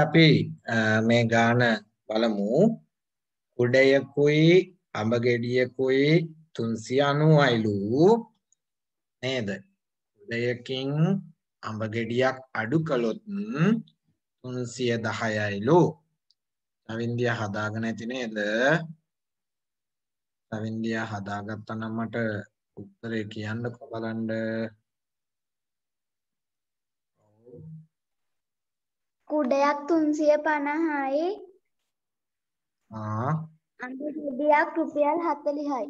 අපි මේ ගාන බලමු කුඩයකුයි අඹ ගෙඩියකුයි 390යිලු නේද කුඩයකින් අඹ ගෙඩියක් අඩු කළොත් 310යිලු නවින්දියා හදාගෙන ඇති නේද නවින්දියා හදාගත්තා නම් මට උත්තරේ කියන්නකෝ බලන්න කුඩයක් තුන්සිය පණහායි අඳු ගෙඩියක් රුපියල් හතලිහයි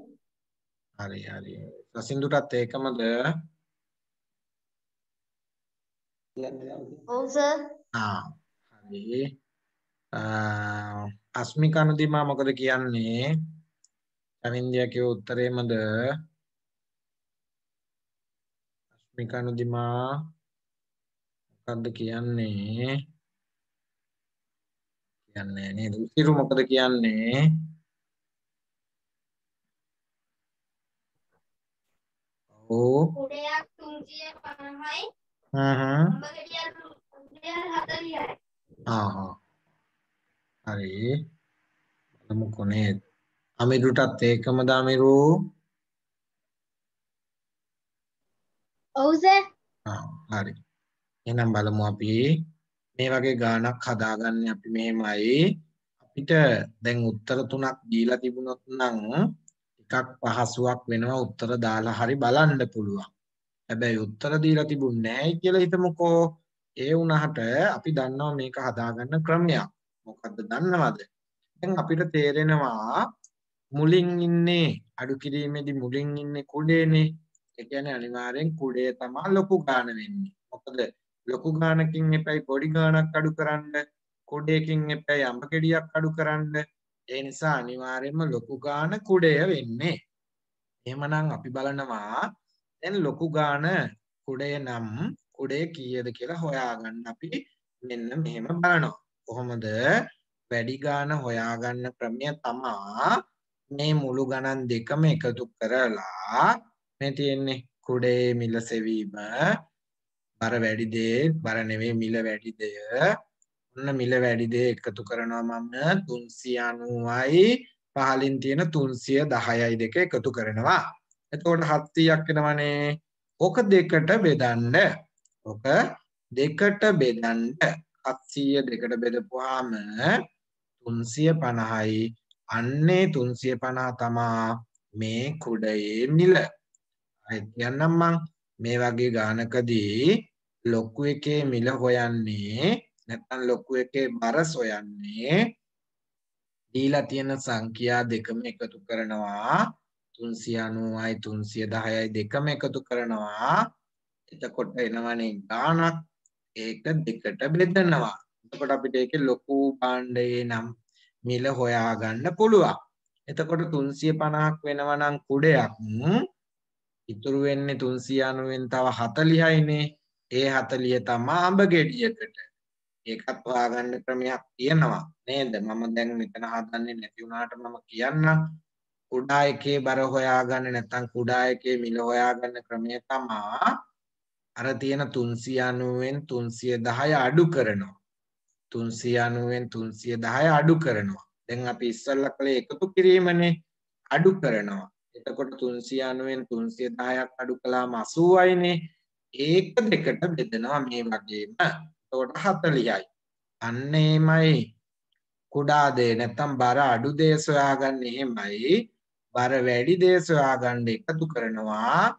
හරි හරි රසින්දුටත් ඒකමද ඔව් සර් ආ හරි අස්මිකනුදිමා මොකද කියන්නේ චමින්දියා කිව්ව උත්තරේමද අස්මිකනුදිමා මොකද්ද කියන්නේ කියන්නේ නේද? උසිරු මොකද කියන්නේ? ඔව්. උඩයක් 350යි. හ්ම් හ්ම්. හරි. බලමු කොනේ. අමිරුටත් ඒකමද අමිරු? ඔව් සර්. හරි. එහෙනම් බලමු අපි මේ වගේ ගානක් හදාගන්න අපි මෙහෙමයි අපිට දැන් උත්තර තුනක් දීලා තිබුණොත් නම් ටිකක් පහසුවක් වෙනවා උත්තර දාලා හරි බලන්න පුළුවන්. හැබැයි උත්තර දීලා තිබුණේ නැහැ කියලා හිතමුකෝ. ඒ වුණාට අපි දන්නවා මේක හදාගන්න ක්‍රමයක්. මොකද්ද දන්නවද? දැන් අපිට තේරෙනවා මුලින් ඉන්නේ අඩු කිරීමේදී මුලින් ඉන්නේ කුඩේනේ. ඒ කියන්නේ අනිවාර්යෙන් කුඩේ තමයි ලොකු ගාන වෙන්නේ. මොකද ලොකු ගානකින් එපැයි පොඩි ගානක් අඩු කරන්න කුඩයකින් එපැයි අඹ කෙඩියක් අඩු කරන්න ඒ නිසා අනිවාර්යයෙන්ම ලොකු ගාන කුඩය වෙන්නේ එහෙමනම් අපි බලනවා දැන් ලොකු ගාන කුඩය නම් කුඩය කීයද කියලා හොයාගන්න අපි මෙන්න මෙහෙම බලනවා කොහොමද වැඩි ගාන හොයාගන්න ක්‍රමය තමා මේ මුළු ගණන් දෙකම එකතු කරලා මේ තියෙන්නේ කුඩේ මිල සෙවීම බර වැඩි දේ බර නෙවෙයි මිල වැඩි දෙය. ඔන්න මිල වැඩි දේ එකතු කරනවා මම 390යි පහලින් තියෙන 310යි දෙක එකතු කරනවා. එතකොට 700ක් වෙනවනේ. ඕක දෙකට බෙදන්න. ඕක දෙකට බෙදන්න. 700 දෙකට බෙදපුවාම 350යි. අන්නේ 350 තමා මේ කුඩයේ මිල. හරි කියන්නම් මං මේ වගේ ගානකදී ලොකු එකේ මිල හොයන්නේ නැත්නම් ලොකු එකේ බර සොයන්නේ දීලා තියෙන සංඛ්‍යා දෙකම එකතු කරනවා 390යි 310යි දෙකම එකතු කරනවා එතකොට එනවනේ ගාණක් ඒක දෙකට බෙදනවා එතකොට අපිට ඒකේ ලොකු භාණ්ඩයේ නම් මිල හොයාගන්න පුළුවන් එතකොට 350ක් වෙනවා නම් කුඩයක් ඉතුරු වෙන්නේ 390න් තව 40යිනේ ඒ හතලිය තමා අඹ ගෙඩියකට ඒකත් හොයාගන්න ක්‍රමයක් තියෙනවා නේද මම දැන් මෙතන හදන්නේ නැති වුණාට මම කියන්න කුඩා එකේ බර හොයාගන්න නැත්නම් කුඩා එකේ මිල හොයාගන්න ක්‍රමය තමා අර තියෙන 390න් 310 අඩු කරනවා 390න් 310 අඩු කරනවා දැන් අපි ඉස්සල්ලා කළේ එකතු කිරීමනේ අඩු කරනවා එතකොට 390න් 310ක් අඩු කළාම 80යිනේ ඒක දෙකට බෙදෙනවා මේ වගේම තෝට හතලියයි. අන්නේමයි කුඩා දේ නැත්තම් බර අඩු දේ සොයාගන්න එහෙමයි බර වැඩි දේ සොයාගන්න එකතු කරනවා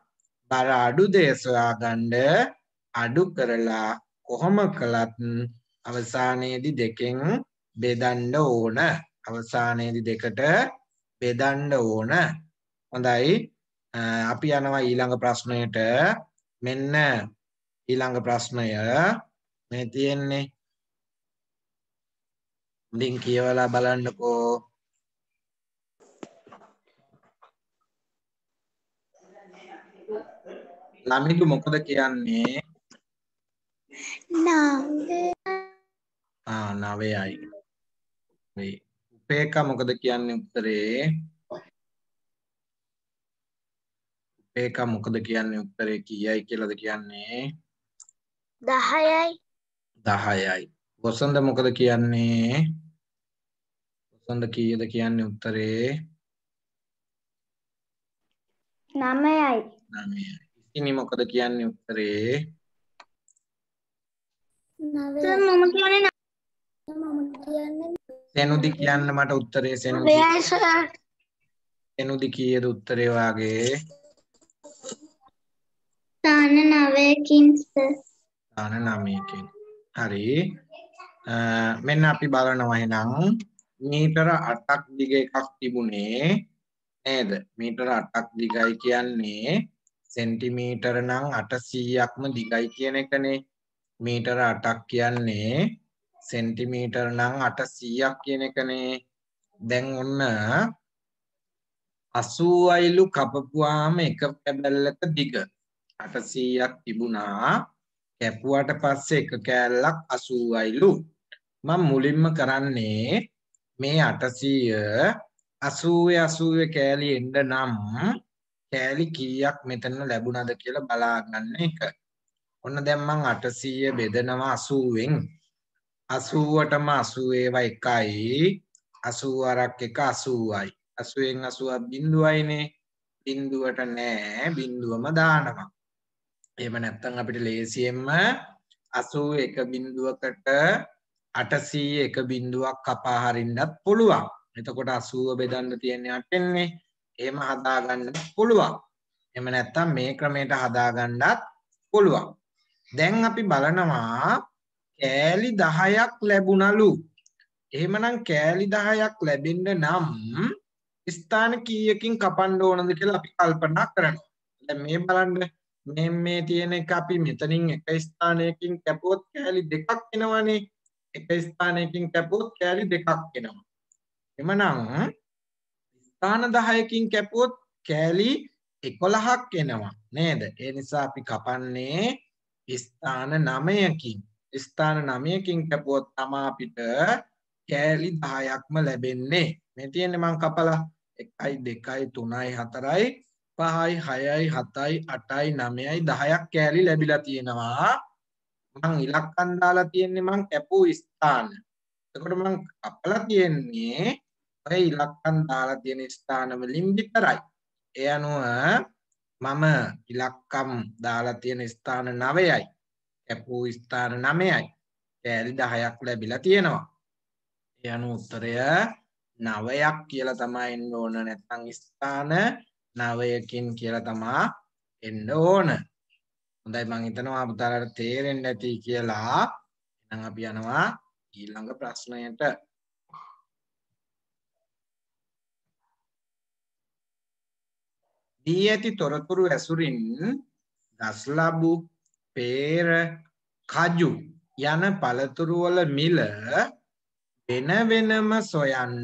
බර අඩු දේ සොයාගන්න අඩු කරලා කොහොම කළත් අවසානයේදී දෙකෙන් බෙදන්න ඕන අවසානයේදී දෙකට බෙදන්න ඕන හොඳයි අපි යනවා ඊළඟ ප්‍රශ්නයට මෙන්න ඊළඟ ප්‍රශ්නය මේ තියෙන්නේ හොඳින් කියවලා බලන්නකෝ ළමිතු මොකද කියන්නේ නවයයි උපේකා මොකද කියන්නේ උත්තරේ ඒක මොකද කියන්නේ උත්තරේ කීයයි කියලාද කියන්නේ දහයයි දහයයි වසන්ද මොකද කියන්නේ වසන්ද කීයද කියන්නේ උත්තරේ නමයයි නමයයි ඉසිනි මොකද කියන්නේ උත්තරේ මම කියන්නේ මම කියන්නේ සෙනුදි කියන්න මට උත්තරේ සෙනුදි සෙනුදි කීයද උත්තරේ වාගේ ස්ථාන නවයකින් ස්ථාන නමයකින් හරි මෙන්න අපි බලනවා එහෙනම් මීටර 8ක් දිග එකක් තිබුණේ නේද මීටර 8ක් දිගයි කියන්නේ සෙන්ටිමීටර නම් 800ක්ම දිගයි කියන එකනේ මීටර 8ක් කියන්නේ සෙන්ටිමීටර නම් 800ක් කියන එකනේ දැන් ඔන්න 80 අයිලු කපපුවාම එක කැබල්ලක දිග 800ක් තිබුණා කැපුවට පස්සේ එක කෑල්ලක් 80යිලු මම මුලින්ම කරන්නේ මේ 800 80 80 කෑලි එන්න නම් කෑලි කීයක් මෙතන ලැබුණද කියලා බලාගන්න එක ඔන්න දැන් මම 800 බෙදනවා 80ෙන් 80ටම 80 ඒවා එකයි 80 අරක් එක 80යි 80ෙන් 80ක් බිඳුවයිනේ බිඳුවට නෑ බිඳුවම දානවා එම නැත්තං අපිට ලේසියෙන්ම අසූ එක බින්දුවකට අටසී එක බින්දුවක් කපාහරින්ඩත් පුළුවන් එතකොට අසුව බෙදන්න තියෙන්නේ අටෙන්නේ එහෙම හදාගන්න පුළුවන් එම නැත්තම් මේ ක්‍රමයට හදාගණ්ඩත් පුළුවන් දැන් අපි බලනවා කෑලි දහයක් ලැබුණලු එහෙමනම් කෑලි දහයක් ලැබෙන්ඩ නම් ස්ථාන කීයකින් කපන්ඩ ඕනද කියලා අපි කල්පනා කරනවා මේ බලන්ඩ මේ මේ තියෙන එක අපි මෙතනින් එක ස්ථානයකින් කැපුවොත් කෑලි දෙකක් එනවනේ එක ස්ථානයකින් කැපුවොත් කෑලි දෙකක් එනවා එමනම් ස්ථාන 10කින් කැපුවොත් කෑලි 11ක් එනවා නේද ඒ නිසා අපි කපන්නේ ස්ථාන 9කින් ස්ථාන 9කින් කැපුවොත් තමයි අපිට කෑලි 10ක්ම ලැබෙන්නේ මේ තියෙන්නේ මං කපලා 1 2 3 4 පහයි හයයි හතයි අටයි නමයයි දහයක් කෑලි ලැබිලා තියෙනවා මං ඉලක්කන්දාලා තියෙන්නේ මං කැපූ ස්ථාන එතකොට මං අපලා තියෙන්නේ ඔය ඉලක්කන් දාලා තියෙන ස්ථානවලින් විතරයි ඒ අනුව මම ඉලක්කම් දාලා තියෙන ස්ථාන නවයයි කැපූ ස්ථාන නමයයි කෑලි දහයක් ලැබිලා තියෙනවා ඒ අනුව උත්තරය නවයක් කියලා තමයි එන්න ඕන නැත්නම් ස්ථාන නවයකින් කියලා තමා එන්න ඕන. හොඳයි මං හිතනවා පුතාලට තේරෙන්න ඇති කියලා. එහෙනම් අපි යනවා ඊළඟ ප්‍රශ්නයට. දී ඇති තොරතුරු ඇසුරින් ගස්ලබු පේර කජු යන පළතුරු වල මිල වෙන වෙනම සොයන්න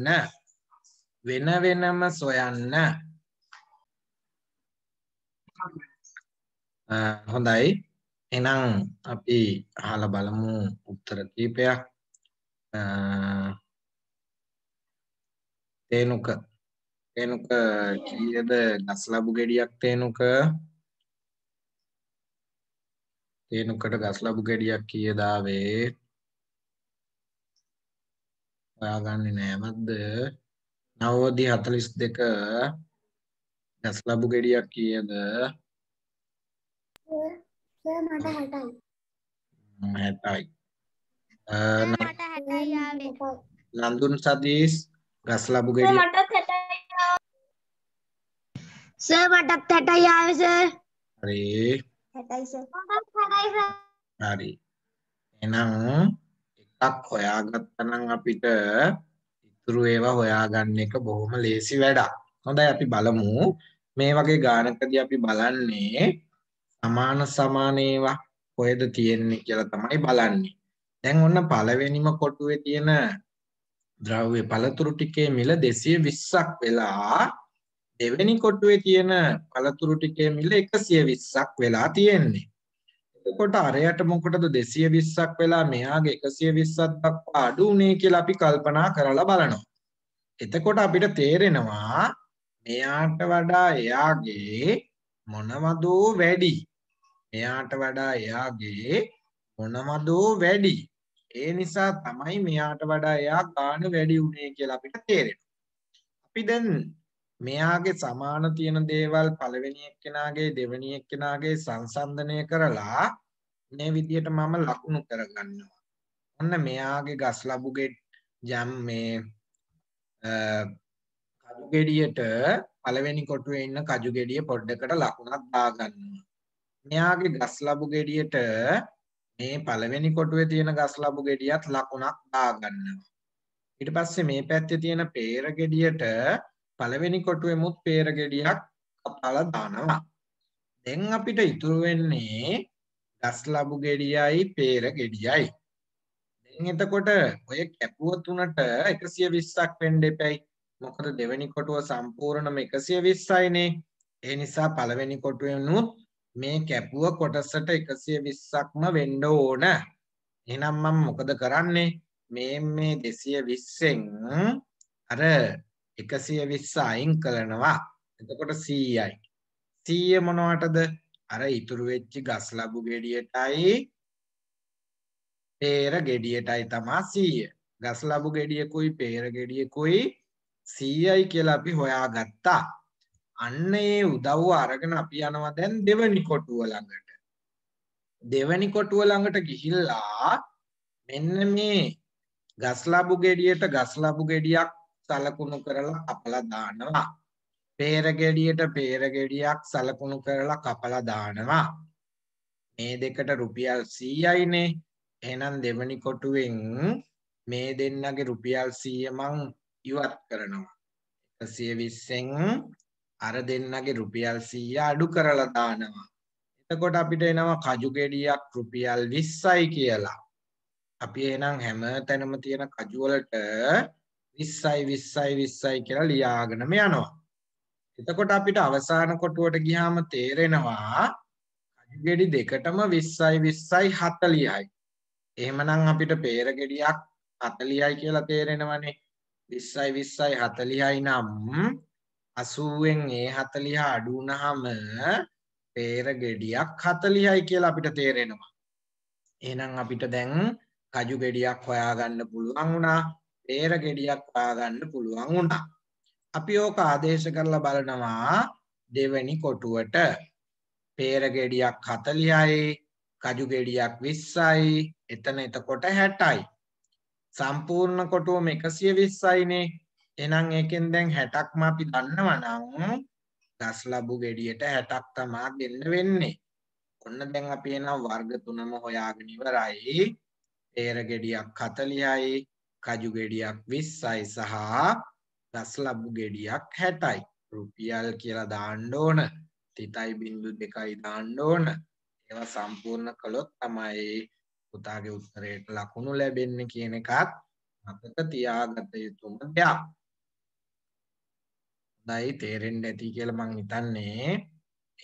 වෙන වෙනම සොයන්න හොඳයි එනම් අපි අහල බලමු උත්තර කීපයක් තේනුක තේනුක කීයද ගස් ලබු ගෙඩියක් තේනුක තේනුකට ගස් ලබු ගෙඩියක් කීයදාවේ හොයාගන්නේ නෑමත්ද නවෝදි හතලිස් දෙක ගස් ලබු ගෙඩියක් කියද මට හටයි හැටයි මට හැටයි ආවේ නන්දුන් සදීස් ගස් ලබු ගෙඩිය මටත් හැටයි සර් මටත් හැටයි ආවේ සර් හරි හැටයි සර් මටත් හැටයි සර් හරි එහෙනම් එකක් හොයාගත්තනම් අපිට ඉතුරු ඒවා හොයාගන්න එක බොහොම ලේසි වැඩක් හොඳයි අපි බලමු මේ වගේ ගානකදී අපි බලන්නේ සමාන සමාන ඒවා කොහෙද තියෙන්නේ කියලා තමයි බලන්නේ. දැන් ඔන්න පළවෙනිම කොටුවේ තියෙන ද්‍රව්‍ය පළතුරු ටිකේ මිල 220ක් වෙලා දෙවෙනි කොටුවේ තියෙන පළතුරු ටිකේ මිල 120ක් වෙලා තියෙන්නේ. එතකොට අරයට මොකටද 220ක් වෙලා මෙයාගේ 120ක් දක්වා අඩු උනේ කියලා අපි කල්පනා කරලා බලනවා. එතකොට අපිට තේරෙනවා මෙයාට වඩා එයාගේ මොනවදෝ වැඩි මෙයාට වඩා එයාගේ මොනවදෝ වැඩි. ඒ නිසා තමයි මෙයාට වඩා එයා ගාන වැඩි වුණේ කියලා අපිට තේරෙනවා. අපි දැන් මෙයාගේ සමාන තියෙන දේවල් පළවෙනි එක්කෙනාගේ දෙවෙනි එක්කෙනාගේ සංසන්දනය කරලා මේ විදිහට මම ලකුණු කරගන්නවා. ඔන්න මෙයාගේ ගස් ලබු යම් මේ කජු ගෙඩියට පළවෙනි කොටුවේ ඉන්න කජු ගෙඩිය පොඩ්ඩකට ලකුණක් දාගන්නවා. මෙයාගේ ගස් ලබු ගෙඩියට මේ පළවෙනි කොටුවේ තියෙන ගස් ලබු ගෙඩියත් ලකුණක් දාගන්නවා. ඊට පස්සේ මේ පැත්තේ තියෙන peer ගෙඩියට පළවෙනි කොටුවේමුත් peer ගෙඩියක් කපලා දානවා. දැන් අපිට ඉතුරු වෙන්නේ ගස් ලබු ගෙඩියයි peer ගෙඩියයි. දැන් එතකොට ඔය කැපුව තුනට 120ක් වෙන්න එපයි. මොකද දෙවෙනි කොටුව සම්පූර්ණම 120යිනේ. ඒ නිසා පළවෙනි කොටුවෙනුත් මේ කැපුව කොටසට 120ක්ම වෙන්න ඕන. එහෙනම් මම මොකද කරන්නේ? මේ මේ 220න් අර 120 අයින් කරනවා. එතකොට 100යි. 100 මොනවටද? අර ඉතුරු වෙච්ච ගස් ලැබු ගෙඩියටයි peer ගෙඩියටයි තමයි 100. ගස් ලැබු ගෙඩියකුයි peer ගෙඩියකුයි 100යි කියලා අපි හොයාගත්තා. අන්න ඒ උදව්ව අරගෙන අපි යනවා දැන් දෙවනි කොටුව ළඟට. දෙවනි කොටුව ළඟට ගිහිල්ලා මෙන්න මේ ගස්ලබු ගෙඩියට ගස්ලබු ගෙඩියක් සලකුණු කරලා කපලා දානවා. peer ගෙඩියට peer ගෙඩියක් සලකුණු කරලා කපලා දානවා. මේ දෙකට රුපියල් 100යිනේ. එහෙනම් දෙවනි කොටුවෙන් මේ දෙන්නගේ රුපියල් 100 මං ඉවත් කරනවා. 120න් අර දෙන්නගේ රුපියල් 100 අඩු කරලා දානවා. එතකොට අපිට එනවා කජු ගෙඩියක් රුපියල් 20යි කියලා. අපි එහෙනම් හැම තැනම තියෙන කජු වලට 20යි 20යි 20යි කියලා ලියාගෙනම යනවා. එතකොට අපිට අවසාන කොටුවට ගියාම තේරෙනවා කජු ගෙඩි දෙකටම 20යි 20යි 40යි. එහෙමනම් අපිට peer ගෙඩියක් 40යි කියලා තේරෙනවනේ. 20යි 20යි 40යි නම් අසුවෙන් ඒ හතලිහ අඩුනහම පේර ගෙඩියක් හතලිහයි කියලා අපිට තේරෙනවා. එනම් අපිට දැන් කජු ගෙඩියක් හොයාගන්න පුළුවන් වුණා පේර ගෙඩියක් හොයාගන්න පුළුවන් වුණා. අපි ඕක ආදේශ කරලා බලනවා දෙවැනි කොටුවට පේර ගෙඩියක් හතලියයි කජු ගෙඩියක් විස්සයි එතන එතකොට හැටයි. සම්පූර්ණ කොටුවම එකසිය විස්සයිනේ එහෙනම් ඒකෙන් දැන් 60ක්ම අපි දන්නවනම් ගස් ලැබු ගෙඩියට 60ක් තමා දෙන්න වෙන්නේ. ඔන්න දැන් අපි එහෙනම් වර්ග තුනම හොයාගෙන ඉවරයි. පෙර ගෙඩියක් 40යි, කජු ගෙඩියක් 20යි සහ ගස් ලැබු ගෙඩියක් 60යි. රුපියල් කියලා දාන්න ඕන. 3.2යි දාන්න ඕන. ඒවා සම්පූර්ණ කළොත් තමයි පුතාගේ උත්තරයට ලකුණු ලැබෙන්නේ කියන එකත් මතක තියාගත යුතුම දෙයක්. හොඳයි තේරෙන්න ඇති කියලා මං හිතන්නේ.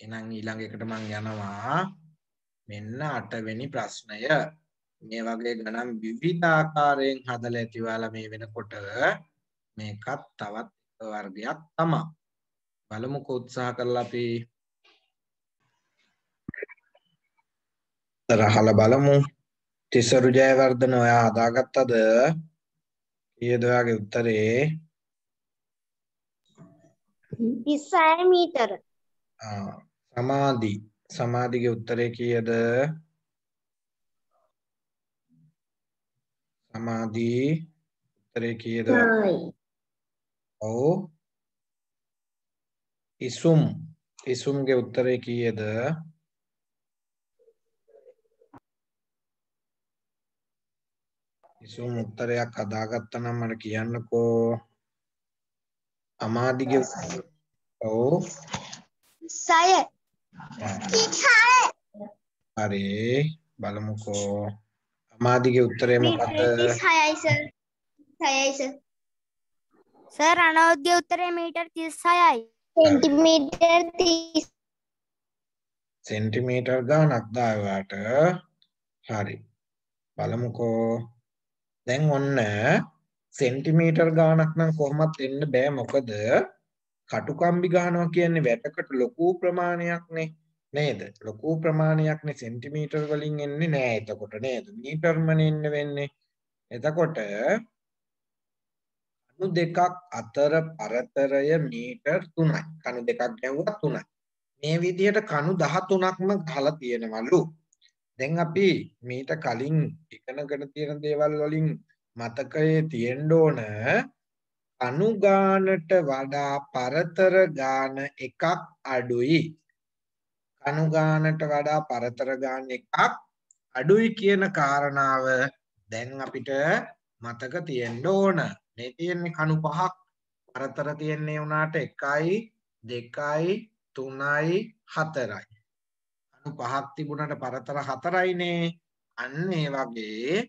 එහෙනම් ඊළඟ එකට මං යනවා. මෙන්න 8 වෙනි ප්‍රශ්නය. මේ වගේ ගණන් විවිධාකාරයෙන් හදලා ඇතිවලා මේ වෙනකොට මේකත් තවත් වර්ගයක් තමයි. බලමුකෝ උත්සාහ කරලා අපි තරහල බලමු. තිසරු ජයවර්ධන ඔයා හදාගත්තද? කීයද ඔයාගේ උත්තරේ? 26 මීටර. සමාධි සමාධිගේ උත්තරේ කීයද? සමාධි උත්තරේ කීයද? 9යි. ඔව්. ඉසුම් ඉසුම්ගේ උත්තරේ කීයද? ඉසුම් උත්තරයක් හදාගත්තා නම් මට කියන්නකෝ. අමාදිගේ ඔව් 6 හරි බලමුකෝ අමාදිගේ උත්තරය මොකද්ද 36යි සර් 36යි සර් සර් අනෝද්ගේ උත්තරය මීටර් 36යි සෙන්ටිමීටර් 30 සෙන්ටිමීටර් ගානක් දායවාට හරි බලමුකෝ දැන් ඔන්න සෙන්ටිමීටර් ගාණක් නම් කොහොමත් එන්න බෑ මොකද කටුකම්බි ගහනවා කියන්නේ වැටකට ලොකු ප්‍රමාණයක්නේ නේද ලොකු ප්‍රමාණයක්නේ සෙන්ටිමීටර් වලින් එන්නේ නෑ එතකොට නේද මීටර්මන එන්න වෙන්නේ එතකොට කණු දෙකක් අතර පරතරය මීටර් 3යි කණු දෙකක් ගැව්වා 3යි මේ විදිහට කණු 13ක්ම ගහලා තියෙනවලු දැන් අපි මීට කලින් ඉගෙනගෙන තියෙන දේවල් වලින් මතකයේ තියෙන්න ඕන අනු ගානට වඩා පරතර ගාන එකක් අඩුයි. කණු ගානට වඩා පරතර ගාන එකක් අඩුයි කියන කාරණාව දැන් අපිට මතක තියෙන්න ඕන. මේ තියෙන්නේ කණු පහක්. පරතර තියෙන්නේ උනාට 1යි, 2යි, 3යි, 4යි. කණු පහක් තිබුණාට පරතර 4යිනේ. අන්න ඒ වගේ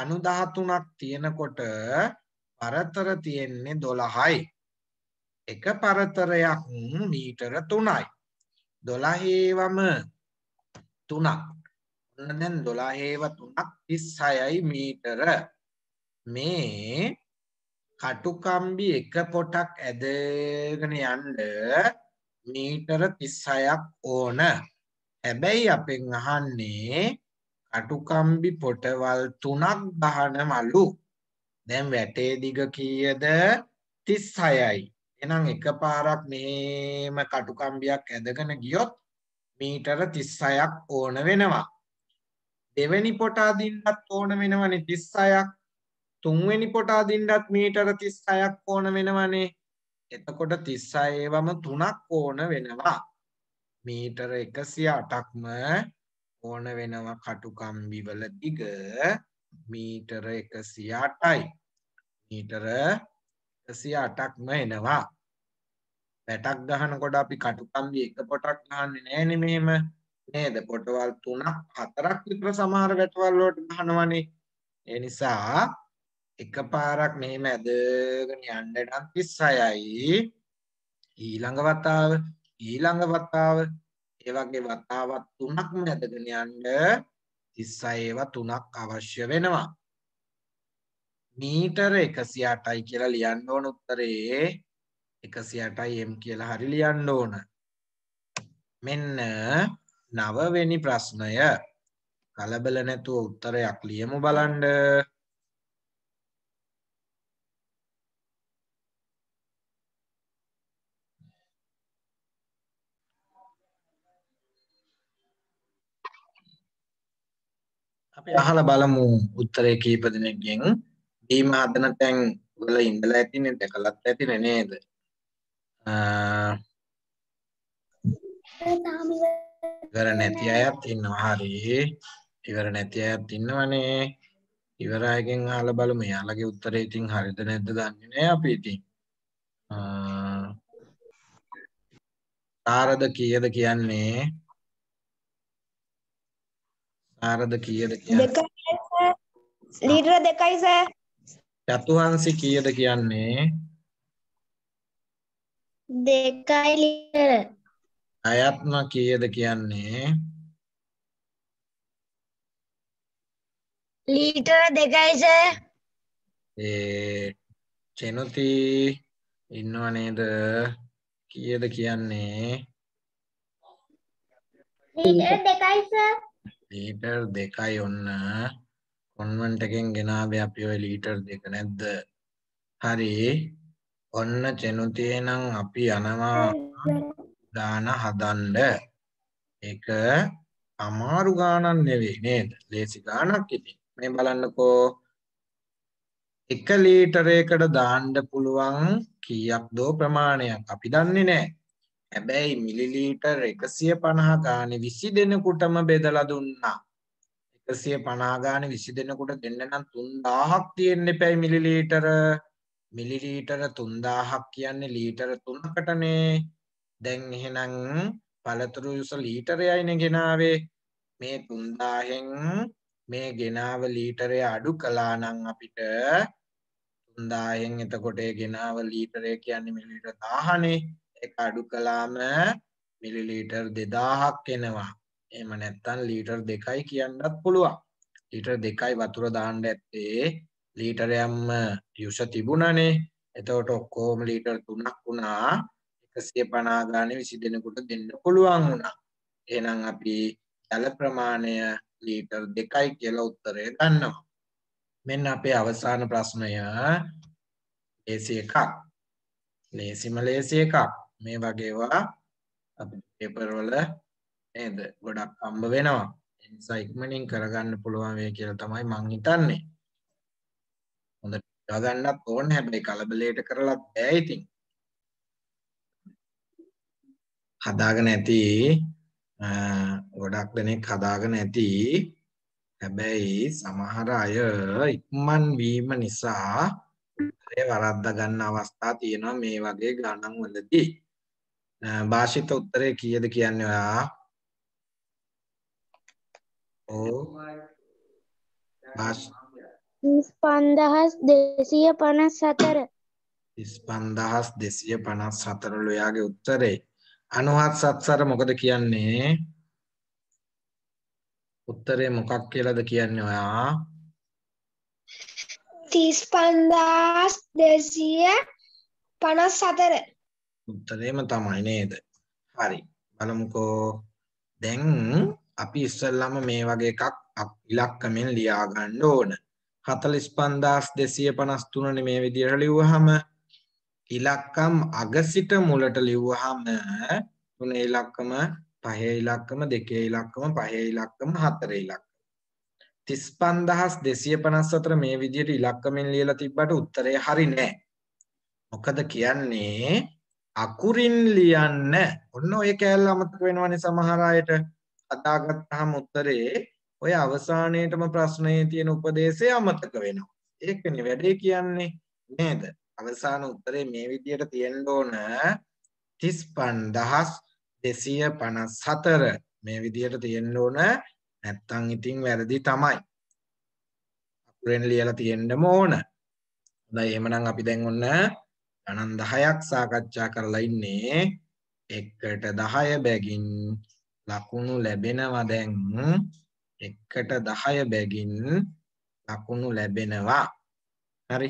අණු 13ක් තියෙනකොට පරතර තියෙන්නේ 12යි. එක පරතරයක් මීටර 3යි. 12වම 3ක්. ඔන්න දැන් 12ව 3ක් 36යි මීටර. මේ කටුකම්බි එක පොටක් ඇදගෙන යන්න මීටර 36ක් ඕන. හැබැයි අපෙන් අහන්නේ කටුකම්බි පොටවල් තුනක් දහන මලු දැම් වැටේ දිග කියද තිස් හයයි එනම් එක පාරක් මෙම කටුකම්බියක් ඇදගෙන ගියොත් මීටර තිස් අයක් ඕන වෙනවා දෙවැනි පොටාදින්නත් ඕන වෙනවනේ තිස් අයක් තුන්වැනි පොටාදින්නත් මීටර තිස් අයක් ඕන වෙනවනේ එතකොට තිස් අයේවම තුනක් ඕන වෙනවා මීටර එකසිය අටක්ම ඕන වෙනවා කටුකම්බිවල දිග මීටර එකසියාටයි මීටර එකසියාටක්ම එනවා පැටක් ගහන කොට අපි කටුකම්බි එක පොටක් ගහන්නේ නෑන මෙහෙම නේද පොටවල් තුනක් හතරක් විතර සමහර වැටවල්ලෝට ගහනවනේ එනිසා එක පාරක් මෙහෙම ඇදගෙන යන්න නම් 36යි ඊළඟ වතාව ඊළඟ වතාව ඒ වගේ වතාවත් තුනක්ම ඇදගෙන යන්න 36 ඒවා තුනක් අවශ්‍ය වෙනවා. මීටර 108යි කියලා ලියන්න ඕන උත්තරේ 108යි m කියලා හරි ලියන්න ඕන. මෙන්න නවවෙනි ප්‍රශ්නය. කලබල නැතුව උත්තරයක් ලියමු බලන්න. යහල බලමු උත්තරය කීප දෙනෙක්ගෙන් දීම හදන තැන් වල ඉඳල ඇතින දැකලත් ඇතින නේද ඉවර නැති අයත් ඉන්නවා හරි ඉවර නැති අයත් ඉන්නවනේ ඉවරයගෙන් අහලා බලමු යාළගේ උත්තරේ ඉතින් හරිද නැද්ද දන්නේ නැහැ අපි ඉතින් ආරද කීයද කියන්නේ සාරද කීයද කියන්නේ? ලීටර 2යි සර්. චතුහංශي කීයද කියන්නේ? 2යි ලීටර. අයත්ම කීයද කියන්නේ? ලීටර 2යි සර්. ඒ චෙනුති ඉන්නව නේද? කීයද කියන්නේ? ලීටර 2යි සර්. ලීටර් දෙකයි ඔන්න කොන්වන්ට එකෙන් ගෙනාවේ අපි ඔය ලීටර් දෙක නැද්ද හරි ඔන්න චෙනුතිය නම් අපි යනවා දාන හදන්ඩ එක අමාරු ගානන් නෙවෙයි නේද ලේසි ගානක් ඉතින් මේ බලන්නකෝ එක ලීටරයකට දාණ්ඩ පුළුවන් කීයක් දෝ ප්‍රමාණයක් අපි දන්නේ නෑ හැබැයි මිලිලීටර් එකසිය පණහ ගාන විසි දෙනකුටම බෙදලා දුන්නා එකසිය පනාගාන විසි දෙනකුට දෙන්න නම් තුන්දාහක් තියෙන්න්න පැයි මිලිලීටර මිලිලීටර තුන්දාහක් කියන්නේ ලීටර තුනකටනේ දැන් එහෙනං පළතුරු යුස ලීටරයයින ගෙනාවේ මේ තුන්දාහෙන් මේ ගෙනාව ලීටරය අඩු කලානං අපිට තුන්දායෙන් එතකොටේ ගෙනාව ලීටරය කියන්නේ මිලිට දාහනේ එක අඩු කළාම මිලිලීටර් 2000ක් එනවා. එහෙම නැත්නම් ලීටර් 2යි කියන්නත් පුළුවන්. ලීටර් 2යි වතුර දාන්න ඇත්තේ ලීටරයක්ම යුෂ තිබුණනේ. එතකොට ඔක්කොම ලීටර් 3ක් වුණා. 150 ගානේ 20 දෙනෙකුට දෙන්න පුළුවන් වුණා. එහෙනම් අපි ජල ප්‍රමාණය ලීටර් 2යි කියලා උත්තරය ගන්නවා. මෙන්න අපේ අවසාන ප්‍රශ්නය ලේසි එකක්. ලේසිම ලේසි එකක්. මේ වගේවා පේපර් වල නේද ගොඩක් අම්බ වෙනවා එනිසා ඉක්මනින් කරගන්න පුළුවන් වේ කියලා තමයි මං හිතන්නේ හොඳට ගන්නත් ඕන හැබැයි කලබලයට කරලා බෑ ඉතින් හදාගෙන ඇති ගොඩක් දෙනෙක් හදාගෙන ඇති හැබැයි සමහර අය ඉක්මන් වීම නිසා වරද්දා ගන්න අවස්ථා තියෙනවා මේ වගේ ගණන් වලදී භාෂිත උත්තරේ කීයද කියන්නේ ඔයා? ඕ භාෂිත 35254 35254 ලොයාගේ උත්තරේ අනුහත් සත්සර මොකද කියන්නේ? උත්තරේ මොකක් කියලාද කියන්නේ ඔයා? 35254 උත්තරේම තමයි නේද? හරි. බලමුකෝ. දැන් අපි ඉස්සල්ලාම මේ වගේ එකක් ඉලක්කමෙන් ලියා ගන්න ඕන. 45253 නේ මේ විදිහට ලිව්වහම ඉලක්කම් අග සිට මුලට ලිව්වහම තුනේ ඉලක්කම පහේ ඉලක්කම දෙකේ ඉලක්කම පහේ ඉලක්කම හතරේ ඉලක්කම 35254 මේ විදිහට ඉලක්කමෙන් ලියලා තිබ්බට උත්තරේ හරි නෑ. මොකද කියන්නේ අකුරින් ලියන්න ඔන්න ඔය කෑල්ල අමතක වෙනවනේ සමහර අයට අදාගත්තාම උත්තරේ ඔය අවසානයේටම ප්‍රශ්නයේ තියෙන උපදේශය අමතක වෙනවා. ඒකනේ වැඩේ කියන්නේ නේද? අවසාන උත්තරේ මේ විදියට තියෙන්න ඕන 35254 මේ විදියට තියෙන්න ඕන නැත්තම් ඉතින් වැරදි තමයි. අකුරෙන් ලියලා තියෙන්නම ඕන. හොඳයි එහෙමනම් අපි දැන් ඔන්න ගණන් 10ක් සාකච්ඡා කරලා ඉන්නේ 1ට 10 බැගින් ලකුණු ලැබෙනවා දැන් 1ට 10 බැගින් ලකුණු ලැබෙනවා හරි